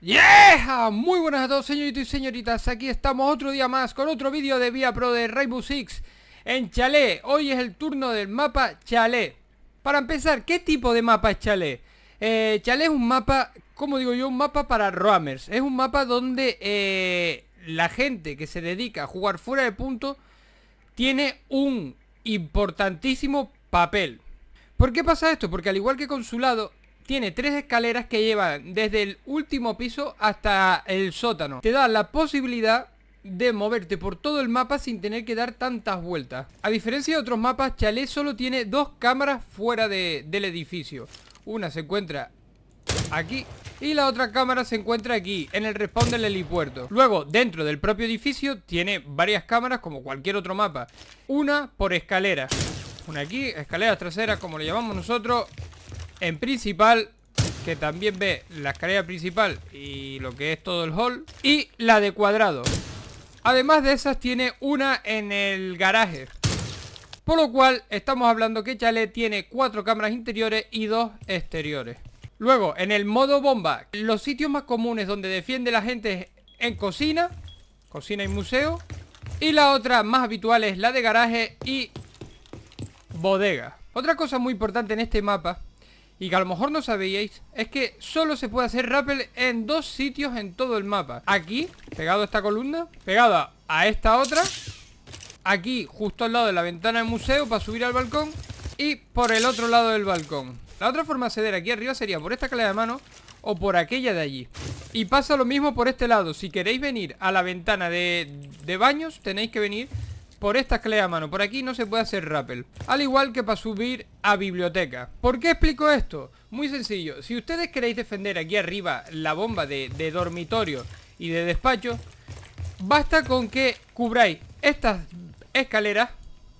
Yeah! Muy buenas a todos señoritos y señoritas, aquí estamos otro día más con otro vídeo de Vía Pro de Rainbow Six en Chalet. Hoy es el turno del mapa Chalet. Para empezar, ¿qué tipo de mapa es Chalet? Eh, Chalet es un mapa, como digo yo, un mapa para roamers. Es un mapa donde eh, la gente que se dedica a jugar fuera de punto tiene un importantísimo papel. ¿Por qué pasa esto? Porque al igual que Consulado, tiene tres escaleras que llevan desde el último piso hasta el sótano. Te da la posibilidad de moverte por todo el mapa sin tener que dar tantas vueltas. A diferencia de otros mapas, Chalet solo tiene dos cámaras fuera del edificio. Una se encuentra aquí y la otra cámara se encuentra aquí, en el respawn del helipuerto. Luego, dentro del propio edificio, tiene varias cámaras como cualquier otro mapa. Una por escalera. Una aquí, escaleras traseras como le llamamos nosotros en principal que también ve la escalera principal y lo que es todo el hall y la de cuadrado además de esas tiene una en el garaje por lo cual estamos hablando que chale tiene cuatro cámaras interiores y dos exteriores luego en el modo bomba los sitios más comunes donde defiende la gente es en cocina cocina y museo y la otra más habitual es la de garaje y bodega otra cosa muy importante en este mapa y que a lo mejor no sabíais es que solo se puede hacer rappel en dos sitios en todo el mapa. Aquí, pegado a esta columna, pegada a esta otra, aquí justo al lado de la ventana del museo para subir al balcón y por el otro lado del balcón. La otra forma de acceder aquí arriba sería por esta calle de mano o por aquella de allí. Y pasa lo mismo por este lado. Si queréis venir a la ventana de, de baños, tenéis que venir por esta escalera mano. por aquí no se puede hacer rappel. Al igual que para subir a biblioteca. ¿Por qué explico esto? Muy sencillo. Si ustedes queréis defender aquí arriba la bomba de, de dormitorio y de despacho, basta con que cubráis estas escaleras,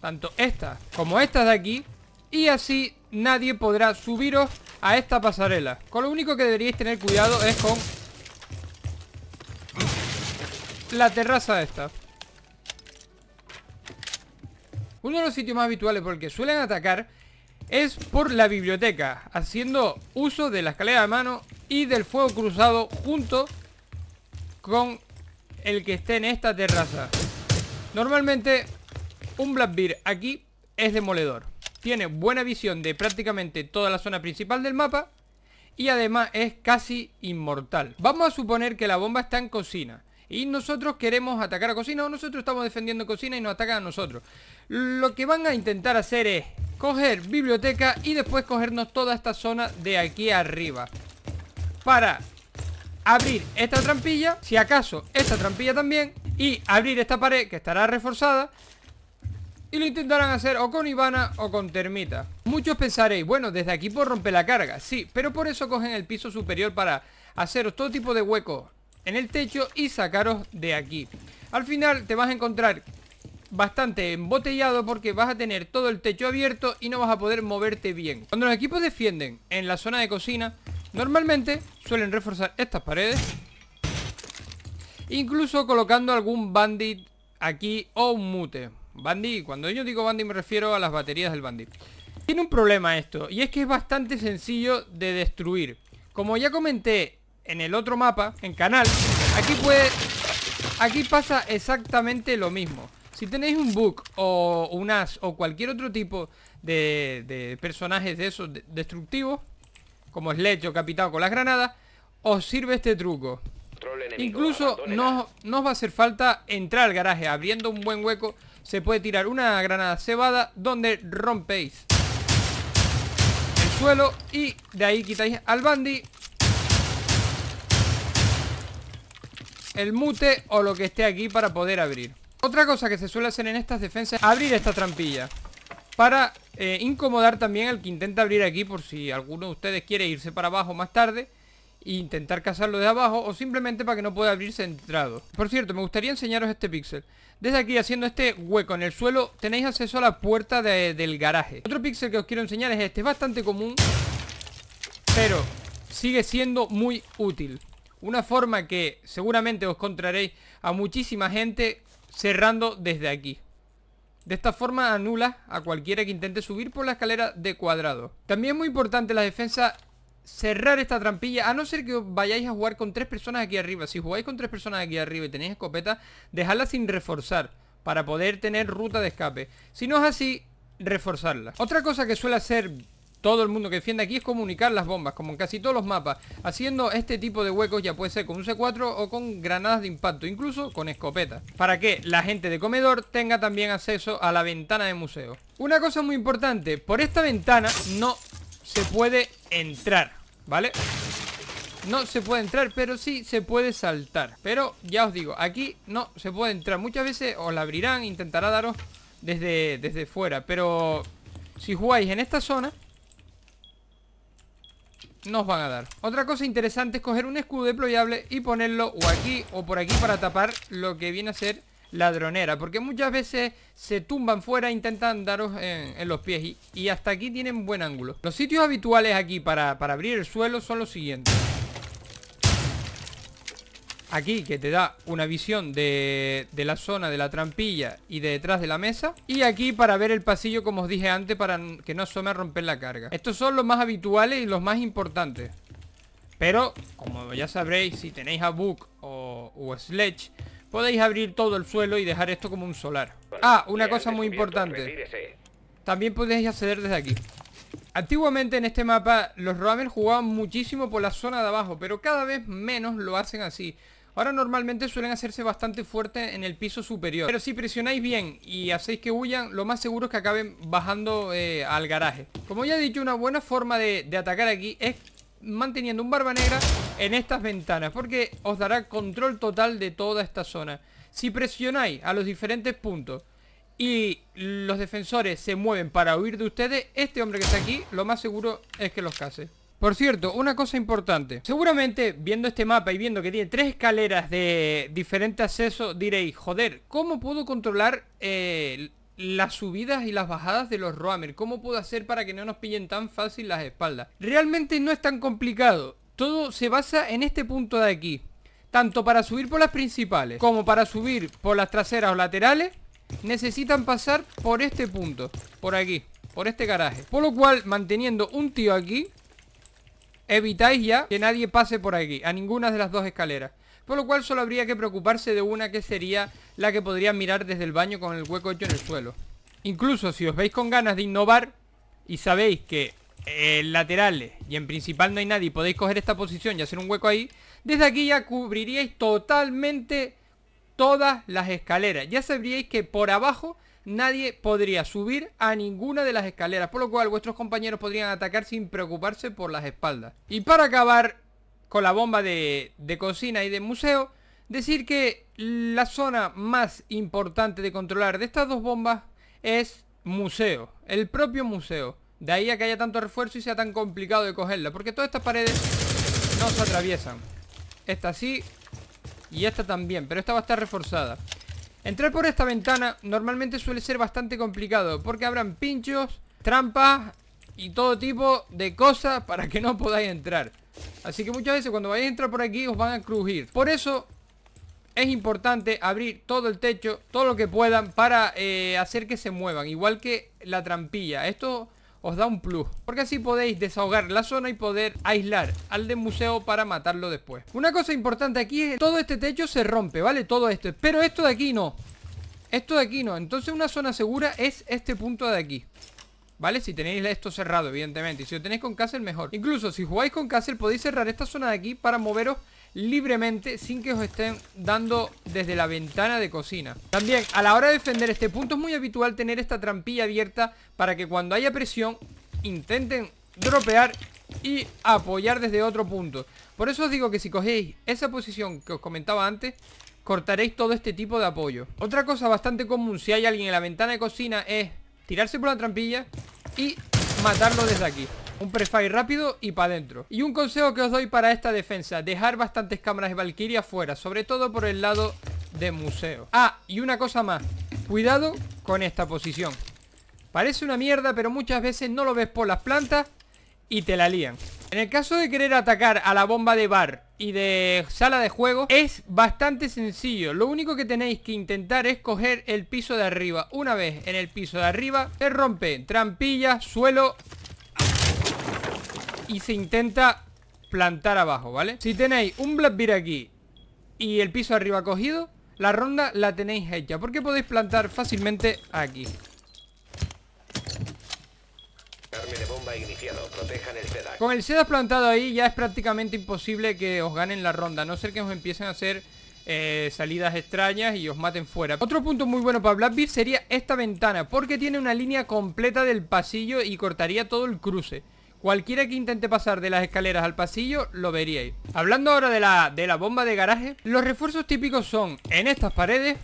tanto estas como estas de aquí, y así nadie podrá subiros a esta pasarela. Con lo único que deberíais tener cuidado es con la terraza esta. Uno de los sitios más habituales por el que suelen atacar es por la biblioteca, haciendo uso de la escalera de mano y del fuego cruzado junto con el que esté en esta terraza. Normalmente un Blackbeard aquí es demoledor. Tiene buena visión de prácticamente toda la zona principal del mapa y además es casi inmortal. Vamos a suponer que la bomba está en cocina y nosotros queremos atacar a cocina o nosotros estamos defendiendo cocina y nos atacan a nosotros. Lo que van a intentar hacer es coger biblioteca y después cogernos toda esta zona de aquí arriba. Para abrir esta trampilla, si acaso esta trampilla también, y abrir esta pared que estará reforzada. Y lo intentarán hacer o con Ivana o con Termita. Muchos pensaréis, bueno, desde aquí por romper la carga. Sí, pero por eso cogen el piso superior para haceros todo tipo de huecos en el techo y sacaros de aquí. Al final te vas a encontrar bastante embotellado porque vas a tener todo el techo abierto y no vas a poder moverte bien. Cuando los equipos defienden en la zona de cocina, normalmente suelen reforzar estas paredes. Incluso colocando algún bandit aquí o un mute. Bandit, cuando yo digo bandit me refiero a las baterías del bandit. Tiene un problema esto, y es que es bastante sencillo de destruir. Como ya comenté en el otro mapa, en canal, aquí puede... Aquí pasa exactamente lo mismo. Si tenéis un bug o un as o cualquier otro tipo de, personajes de esos destructivos, como Sledge o Capitado con las granadas, os sirve este truco. Incluso no, no, os va a hacer falta entrar al garaje. Abriendo un buen hueco se puede tirar una granada cebada donde rompéis el suelo y de ahí quitáis al bandy, el mute o lo que esté aquí para poder abrir. Otra cosa que se suele hacer en estas defensas es abrir esta trampilla. Para eh, incomodar también al que intenta abrir aquí por si alguno de ustedes quiere irse para abajo más tarde e intentar cazarlo de abajo o simplemente para que no pueda abrirse entrado. Por cierto, me gustaría enseñaros este píxel. Desde aquí, haciendo este hueco en el suelo, tenéis acceso a la puerta del garaje. Otro píxel que os quiero enseñar es este. Es bastante común, pero sigue siendo muy útil. Una forma que seguramente os encontraréis a muchísima gente cerrando desde aquí. De esta forma anula a cualquiera que intente subir por la escalera de cuadrado. También es muy importante la defensa cerrar esta trampilla, a no ser que vayáis a jugar con tres personas aquí arriba. Si jugáis con tres personas aquí arriba y tenéis escopeta, dejadla sin reforzar para poder tener ruta de escape. Si no es así, reforzarla. Otra cosa que suele hacer todo el mundo que defiende aquí es comunicar las bombas, como en casi todos los mapas, haciendo este tipo de huecos ya puede ser con un C4 o con granadas de impacto, incluso con escopetas, para que la gente de comedor tenga también acceso a la ventana de museo. Una cosa muy importante, por esta ventana no se puede entrar, ¿vale? No se puede entrar, pero sí se puede saltar. Pero ya os digo, aquí no se puede entrar. Muchas veces os la abrirán, intentará daros desde, desde fuera. Pero si jugáis en esta zona, nos van a dar Otra cosa interesante es coger un escudo deployable y ponerlo o aquí o por aquí para tapar lo que viene a ser ladronera Porque muchas veces se tumban fuera intentando intentan daros en, los pies y, hasta aquí tienen buen ángulo Los sitios habituales aquí para abrir el suelo son los siguientes aquí que te da una visión de, la zona de la trampilla y de detrás de la mesa. Y aquí para ver el pasillo como os dije antes para que no asome a romper la carga. Estos son los más habituales y los más importantes. Pero, como ya sabréis, si tenéis a Book o, Sledge, podéis abrir todo el suelo y dejar esto como un solar. Ah, una cosa muy importante. También podéis acceder desde aquí. Antiguamente en este mapa los roamers jugaban muchísimo por la zona de abajo, pero cada vez menos lo hacen así. Ahora normalmente suelen hacerse bastante fuerte en el piso superior. Pero si presionáis bien y hacéis que huyan, lo más seguro es que acaben bajando eh, al garaje. Como ya he dicho, una buena forma de, de atacar aquí es manteniendo un barba negra en estas ventanas. Porque os dará control total de toda esta zona. Si presionáis a los diferentes puntos y los defensores se mueven para huir de ustedes, este hombre que está aquí, lo más seguro es que los case. Por cierto, una cosa importante. Seguramente viendo este mapa y viendo que tiene tres escaleras de diferente acceso, diréis, joder, ¿cómo puedo controlar eh, las subidas y las bajadas de los Roamers? ¿Cómo puedo hacer para que no nos pillen tan fácil las espaldas? Realmente no es tan complicado. Todo se basa en este punto de aquí. Tanto para subir por las principales como para subir por las traseras o laterales, necesitan pasar por este punto, por aquí, por este garaje. Por lo cual, manteniendo un tío aquí, Evitáis ya que nadie pase por aquí, a ninguna de las dos escaleras. Por lo cual solo habría que preocuparse de una que sería la que podría mirar desde el baño con el hueco hecho en el suelo. Incluso si os veis con ganas de innovar y sabéis que eh, en laterales y en principal no hay nadie podéis coger esta posición y hacer un hueco ahí, desde aquí ya cubriríais totalmente todas las escaleras. Ya sabríais que por abajo nadie podría subir a ninguna de las escaleras, por lo cual vuestros compañeros podrían atacar sin preocuparse por las espaldas. Y para acabar con la bomba de, cocina y de museo, decir que la zona más importante de controlar de estas dos bombas es museo, el propio museo. De ahí a que haya tanto refuerzo y sea tan complicado de cogerla, porque todas estas paredes no se atraviesan. Esta sí y esta también, pero esta va a estar reforzada. Entrar por esta ventana normalmente suele ser bastante complicado porque habrán pinchos, trampas y todo tipo de cosas para que no podáis entrar. Así que muchas veces cuando vais a entrar por aquí os van a crujir. Por eso es importante abrir todo el techo, todo lo que puedan para eh, hacer que se muevan. Igual que la trampilla. Esto os da un plus Porque así podéis desahogar la zona y poder aislar al de museo para matarlo después Una cosa importante aquí es que todo este techo se rompe, ¿vale? Todo esto, pero esto de aquí no Esto de aquí no, entonces una zona segura es este punto de aquí ¿Vale? Si tenéis esto cerrado, evidentemente Y si lo tenéis con Castle, mejor Incluso si jugáis con Castle podéis cerrar esta zona de aquí para moveros libremente sin que os estén dando desde la ventana de cocina. También a la hora de defender este punto es muy habitual tener esta trampilla abierta para que cuando haya presión intenten dropear y apoyar desde otro punto. Por eso os digo que si cogéis esa posición que os comentaba antes, cortaréis todo este tipo de apoyo. Otra cosa bastante común si hay alguien en la ventana de cocina es tirarse por la trampilla y matarlo desde aquí. Un prefire rápido y para adentro. Y un consejo que os doy para esta defensa, dejar bastantes cámaras de Valkyria fuera, sobre todo por el lado de museo. Ah, y una cosa más, cuidado con esta posición. Parece una mierda, pero muchas veces no lo ves por las plantas y te la lían. En el caso de querer atacar a la bomba de bar y de sala de juego es bastante sencillo. Lo único que tenéis que intentar es coger el piso de arriba. Una vez en el piso de arriba se rompe trampilla, suelo y se intenta plantar abajo, ¿vale? Si tenéis un Blackbeard aquí y el piso arriba cogido, la ronda la tenéis hecha, porque podéis plantar fácilmente aquí. Con el seda plantado ahí ya es prácticamente imposible que os ganen la ronda, a no ser que os empiecen a hacer eh, salidas extrañas y os maten fuera. Otro punto muy bueno para Blackbeard sería esta ventana, porque tiene una línea completa del pasillo y cortaría todo el cruce. Cualquiera que intente pasar de las escaleras al pasillo lo veríais. Hablando ahora de la, de la bomba de garaje, los refuerzos típicos son en estas paredes,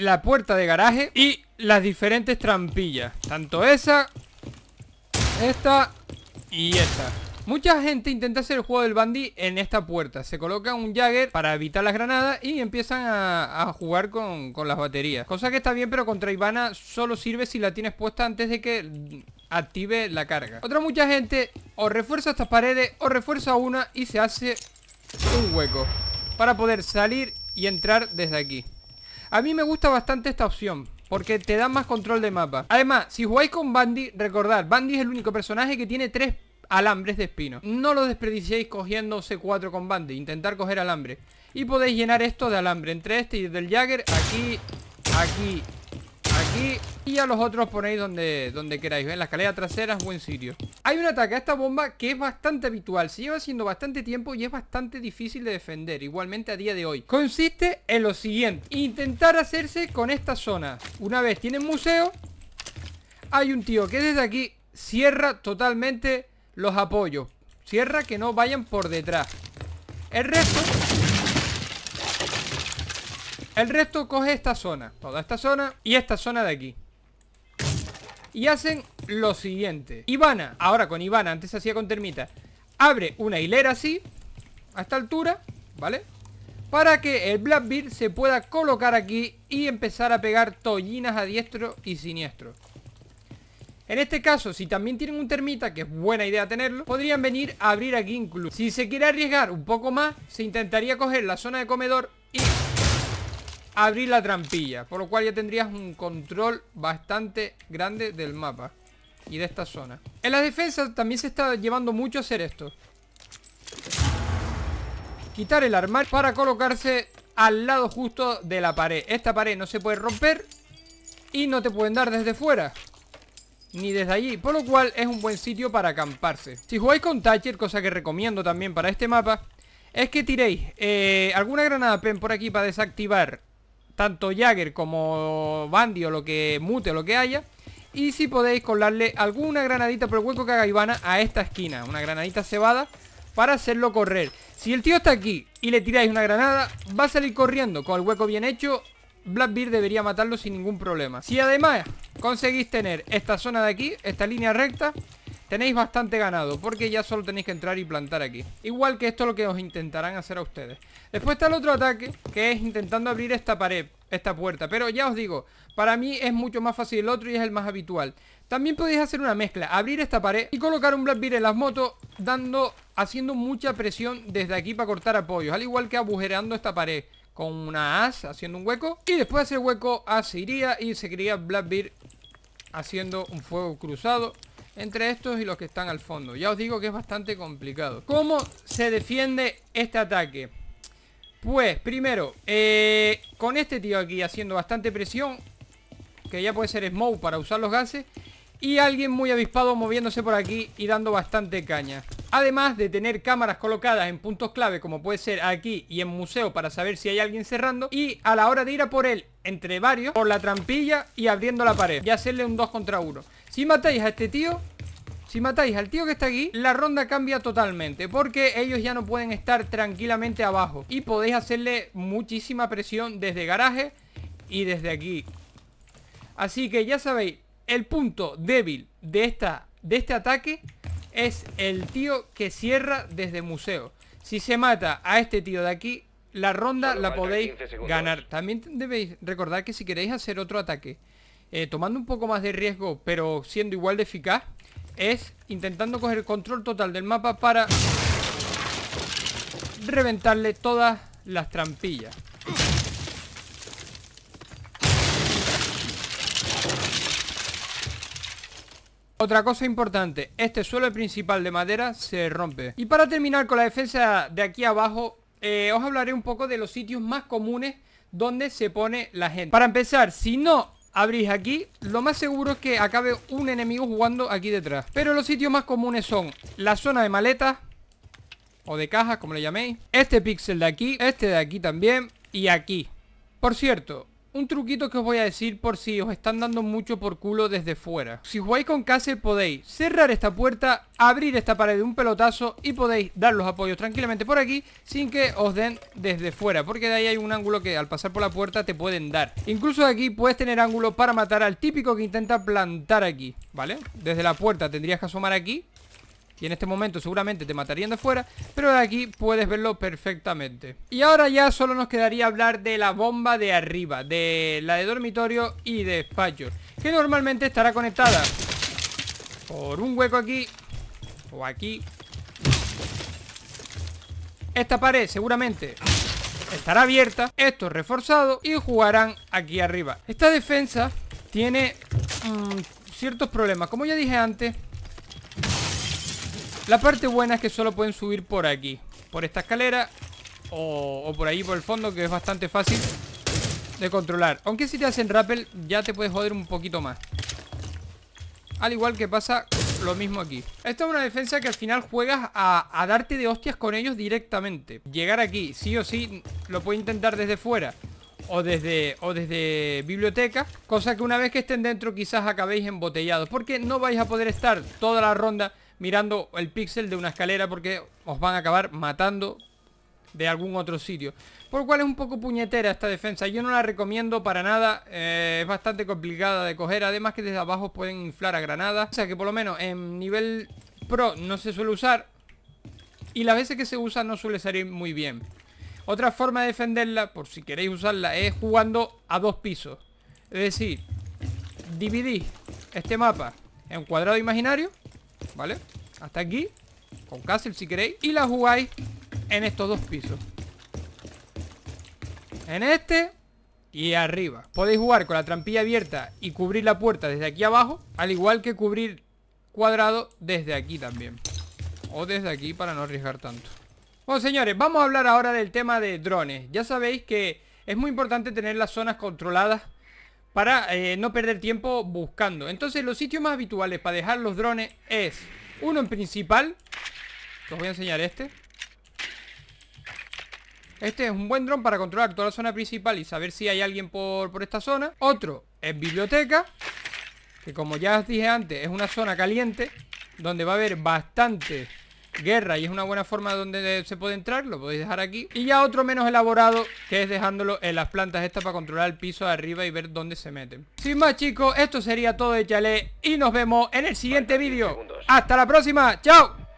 la puerta de garaje y las diferentes trampillas. Tanto esa, esta y esta. Mucha gente intenta hacer el juego del bandy en esta puerta. Se coloca un Jagger para evitar las granadas y empiezan a, jugar con, con, las baterías. Cosa que está bien, pero contra Ivana solo sirve si la tienes puesta antes de que active la carga Otra mucha gente o refuerza estas paredes o refuerza una y se hace un hueco Para poder salir y entrar desde aquí A mí me gusta bastante esta opción porque te da más control de mapa Además, si jugáis con Bandy, recordad Bandy es el único personaje que tiene tres alambres de espino No lo desperdiciéis cogiendo C4 con Bandy Intentar coger alambre Y podéis llenar esto de alambre Entre este y del Jagger Aquí, aquí y a los otros ponéis donde, donde queráis. ¿Ven? La escalera trasera es buen sitio. Hay un ataque a esta bomba que es bastante habitual. Se lleva haciendo bastante tiempo y es bastante difícil de defender. Igualmente a día de hoy. Consiste en lo siguiente. Intentar hacerse con esta zona. Una vez tienen museo, hay un tío que desde aquí cierra totalmente los apoyos. Cierra que no vayan por detrás. El resto el resto coge esta zona, toda esta zona y esta zona de aquí. Y hacen lo siguiente. Ivana, ahora con Ivana, antes se hacía con termita, abre una hilera así, a esta altura, ¿vale? Para que el Blackbeard se pueda colocar aquí y empezar a pegar tollinas a diestro y siniestro. En este caso, si también tienen un termita, que es buena idea tenerlo, podrían venir a abrir aquí incluso. Si se quiere arriesgar un poco más, se intentaría coger la zona de comedor y abrir la trampilla Por lo cual ya tendrías un control bastante grande del mapa Y de esta zona En la defensa también se está llevando mucho hacer esto Quitar el armario para colocarse al lado justo de la pared Esta pared no se puede romper Y no te pueden dar desde fuera ni desde allí, por lo cual es un buen sitio para acamparse. Si jugáis con Thatcher, cosa que recomiendo también para este mapa, es que tiréis eh, alguna granada pen por aquí para desactivar tanto Jagger como Bandy o lo que mute o lo que haya. Y si podéis colarle alguna granadita por el hueco que haga Ivana a esta esquina. Una granadita cebada para hacerlo correr. Si el tío está aquí y le tiráis una granada, va a salir corriendo con el hueco bien hecho. Blackbeard debería matarlo sin ningún problema. Si además conseguís tener esta zona de aquí, esta línea recta, Tenéis bastante ganado Porque ya solo tenéis que entrar y plantar aquí Igual que esto es lo que os intentarán hacer a ustedes Después está el otro ataque Que es intentando abrir esta pared Esta puerta Pero ya os digo Para mí es mucho más fácil el otro Y es el más habitual También podéis hacer una mezcla Abrir esta pared Y colocar un Blackbeard en las motos Dando Haciendo mucha presión desde aquí para cortar apoyos Al igual que agujereando esta pared con una as haciendo un hueco y después ese hacer hueco as iría y seguiría Blackbeard haciendo un fuego cruzado entre estos y los que están al fondo. Ya os digo que es bastante complicado. ¿Cómo se defiende este ataque? Pues, primero, eh, con este tío aquí haciendo bastante presión, que ya puede ser smoke para usar los gases, y alguien muy avispado moviéndose por aquí y dando bastante caña. Además de tener cámaras colocadas en puntos clave como puede ser aquí y en museo para saber si hay alguien cerrando y a la hora de ir a por él entre varios por la trampilla y abriendo la pared y hacerle un 2 contra 1. Si matáis a este tío si matáis al tío que está aquí, la ronda cambia totalmente Porque ellos ya no pueden estar tranquilamente abajo Y podéis hacerle muchísima presión desde garaje y desde aquí Así que ya sabéis, el punto débil de, esta, de este ataque es el tío que cierra desde museo Si se mata a este tío de aquí, la ronda la podéis ganar También debéis recordar que si queréis hacer otro ataque eh, tomando un poco más de riesgo, pero siendo igual de eficaz, es intentando coger el control total del mapa para reventarle todas las trampillas. Otra cosa importante, este suelo principal de madera se rompe. Y para terminar con la defensa de aquí abajo, eh, os hablaré un poco de los sitios más comunes donde se pone la gente. Para empezar, si no abrís aquí, lo más seguro es que acabe un enemigo jugando aquí detrás. Pero los sitios más comunes son la zona de maletas, o de cajas, como le llaméis, este pixel de aquí, este de aquí también, y aquí. Por cierto, un truquito que os voy a decir por si os están dando mucho por culo desde fuera. Si jugáis con Castle podéis cerrar esta puerta, abrir esta pared de un pelotazo y podéis dar los apoyos tranquilamente por aquí sin que os den desde fuera. Porque de ahí hay un ángulo que al pasar por la puerta te pueden dar. Incluso aquí puedes tener ángulo para matar al típico que intenta plantar aquí, ¿vale? Desde la puerta tendrías que asomar aquí y en este momento seguramente te matarían de fuera, pero de aquí puedes verlo perfectamente. Y ahora ya solo nos quedaría hablar de la bomba de arriba, de la de dormitorio y de despacho, que normalmente estará conectada por un hueco aquí o aquí. Esta pared seguramente estará abierta, esto reforzado y jugarán aquí arriba. Esta defensa tiene mm, ciertos problemas, como ya dije antes, la parte buena es que solo pueden subir por aquí. Por esta escalera o, por ahí por el fondo, que es bastante fácil de controlar. Aunque si te hacen rappel ya te puedes joder un poquito más. Al igual que pasa lo mismo aquí. Esta es una defensa que al final juegas a, darte de hostias con ellos directamente. Llegar aquí, sí o sí, lo puede intentar desde fuera. O desde, o desde biblioteca Cosa que una vez que estén dentro quizás acabéis embotellados Porque no vais a poder estar toda la ronda mirando el píxel de una escalera porque os van a acabar matando de algún otro sitio. Por lo cual es un poco puñetera esta defensa. Yo no la recomiendo para nada. Eh, es bastante complicada de coger. Además que desde abajo pueden inflar a granadas. O sea que por lo menos en nivel pro no se suele usar. Y las veces que se usa no suele salir muy bien. Otra forma de defenderla, por si queréis usarla, es jugando a dos pisos. Es decir, dividir este mapa en cuadrado imaginario ¿Vale? Hasta aquí Con Castle si queréis Y la jugáis en estos dos pisos En este y arriba Podéis jugar con la trampilla abierta y cubrir la puerta desde aquí abajo Al igual que cubrir cuadrado desde aquí también O desde aquí para no arriesgar tanto Bueno señores, vamos a hablar ahora del tema de drones Ya sabéis que es muy importante tener las zonas controladas para eh, no perder tiempo buscando. Entonces los sitios más habituales para dejar los drones es uno en principal. Os voy a enseñar este. Este es un buen dron para controlar toda la zona principal y saber si hay alguien por, esta zona. Otro es biblioteca, que como ya os dije antes es una zona caliente, donde va a haber bastante guerra y es una buena forma donde se puede entrar, lo podéis dejar aquí. Y ya otro menos elaborado, que es dejándolo en las plantas estas para controlar el piso de arriba y ver dónde se meten. Sin más chicos, esto sería todo de chalet y nos vemos en el siguiente vídeo. ¡Hasta la próxima! ¡Chao!